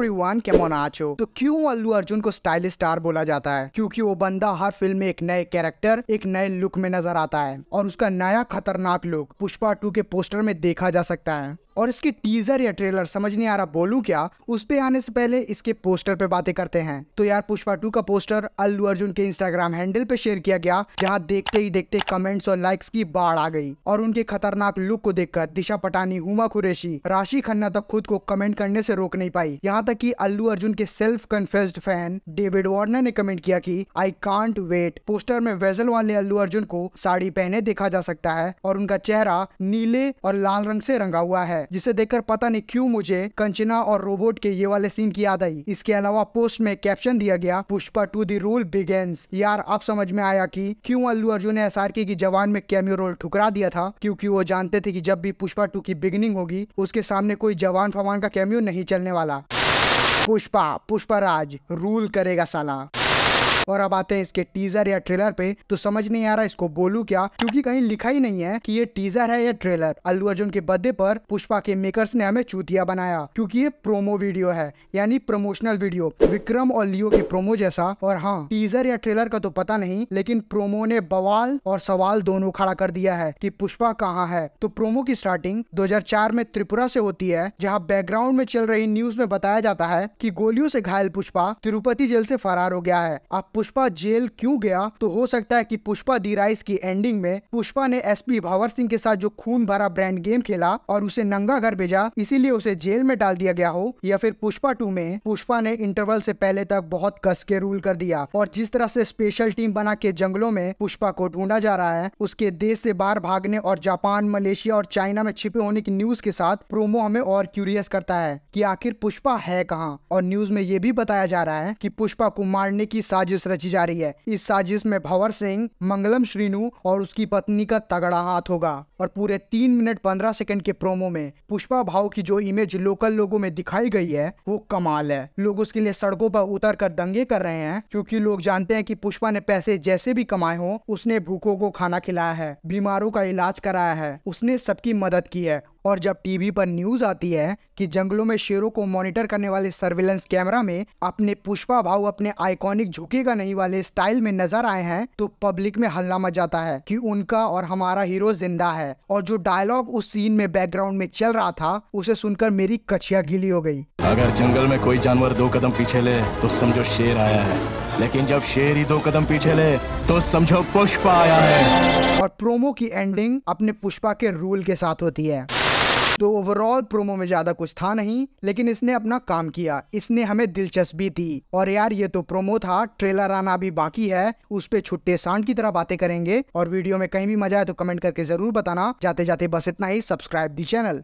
everyone Camon आचो तो क्यों अल्लू अर्जुन को स्टाइलिश स्टार बोला जाता है क्योंकि वो बंदा हर फिल्म में एक नए कैरेक्टर एक नए लुक में नजर आता है और उसका नया खतरनाक लुक पुष्पा टू के पोस्टर में देखा जा सकता है और इसके टीजर या ट्रेलर समझ नहीं आ रहा बोलूँ क्या उस पर आने से पहले इसके पोस्टर पे बातें करते हैं तो यार पुष्पा टू का पोस्टर अल्लू अर्जुन के इंस्टाग्राम हैंडल पे शेयर किया गया जहाँ देखते ही देखते कमेंट्स और लाइक्स की बाढ़ आ गई और उनके खतरनाक लुक को देखकर दिशा पटानी हुमा कुरेशी राशि खन्ना तक खुद को कमेंट करने से रोक नहीं पाई यहाँ तक की अल्लू अर्जुन के self confessed fan David Warner ने कमेंट किया की आई कांट वेट पोस्टर में वेजल वाले अल्लू अर्जुन को साड़ी पहने देखा जा सकता है और उनका चेहरा नीले और लाल रंग से रंगा हुआ है है जिसे देखकर पता नहीं क्यूँ मुझे कंचना और रोबोट के ये वाले सीन की याद आई इसके अलावा पोस्ट में कैप्शन दिया गया Pushpa two the rule begins यार अब समझ में आया कि क्यों अल्लू अर्जुन ने एस की जवान में कैमियो रोल ठुकरा दिया था क्योंकि वो जानते थे कि जब भी पुष्पा टू की बिगनिंग होगी उसके सामने कोई जवान फवान का कैमियो नहीं चलने वाला पुष्पा पुष्पा राज रूल करेगा साला और अब आते हैं इसके टीजर या ट्रेलर पे तो समझ नहीं आ रहा इसको बोलू क्या क्योंकि कहीं लिखा ही नहीं है कि ये टीजर है या ट्रेलर अल्लू अर्जुन के बर्थडे पर पुष्पा के मेकर्स ने हमें चूतिया बनाया क्योंकि ये प्रोमो वीडियो है यानी प्रमोशनल वीडियो विक्रम और लियो के प्रोमो जैसा और हाँ टीजर या ट्रेलर का तो पता नहीं लेकिन प्रोमो ने बवाल और सवाल दोनों खड़ा कर दिया है कि पुष्पा कहाँ है तो प्रोमो की स्टार्टिंग 2004 में त्रिपुरा से होती है जहाँ बैकग्राउंड में चल रही न्यूज में बताया जाता है कि गोलियों से घायल पुष्पा तिरुपति जेल से फरार हो गया है आप पुष्पा जेल क्यों गया तो हो सकता है कि पुष्पा दी राइस की एंडिंग में पुष्पा ने एसपी भावर सिंह के साथ जो खून भरा ब्रांड गेम खेला और उसे नंगा घर भेजा इसीलिए उसे जेल में डाल दिया गया हो या फिर पुष्पा टू में पुष्पा ने इंटरवल से पहले तक बहुत कस के रूल कर दिया और जिस तरह से स्पेशल टीम बना के जंगलों में पुष्पा को ढूंढा जा रहा है उसके देश से बाहर भागने और जापान मलेशिया और चाइना में छिपे होने की न्यूज के साथ प्रोमो हमें और क्यूरियस करता है कि आखिर पुष्पा है कहाँ और न्यूज में ये भी बताया जा रहा है कि पुष्पा को मारने की साजिश साजिश रची जा रही है इस साजिश में भंवर सिंह मंगलम श्रीनु और उसकी पत्नी का तगड़ा हाथ होगा और पूरे तीन मिनट पंद्रह सेकंड के प्रोमो में पुष्पा भाव की जो इमेज लोकल लोगों में दिखाई गई है वो कमाल है लोग उसके लिए सड़कों पर उतर कर दंगे कर रहे हैं क्योंकि लोग जानते हैं कि पुष्पा ने पैसे जैसे भी कमाए हो उसने भूखों को खाना खिलाया है बीमारों का इलाज कराया है उसने सबकी मदद की है और जब टीवी पर न्यूज आती है कि जंगलों में शेरों को मॉनिटर करने वाले सर्विलेंस कैमरा में अपने पुष्पा भाव अपने आइकॉनिक झुकेगा नहीं वाले स्टाइल में नजर आए हैं तो पब्लिक में हल्ला मच जाता है कि उनका और हमारा हीरो जिंदा है और जो डायलॉग उस सीन में बैकग्राउंड में चल रहा था उसे सुनकर मेरी कछिया गीली हो गयी अगर जंगल में कोई जानवर दो कदम पीछे ले तो समझो शेर आया है लेकिन जब शेर ही दो कदम पीछे ले तो समझो पुष्पा आया है और प्रोमो की एंडिंग अपने पुष्पा के रूल के साथ होती है तो ओवरऑल प्रोमो में ज्यादा कुछ था नहीं लेकिन इसने अपना काम किया इसने हमें दिलचस्पी दी और यार ये तो प्रोमो था ट्रेलर आना भी बाकी है उस पर छुट्टे सांड की तरह बातें करेंगे और वीडियो में कहीं भी मजा आए तो कमेंट करके जरूर बताना जाते जाते बस इतना ही सब्सक्राइब दी चैनल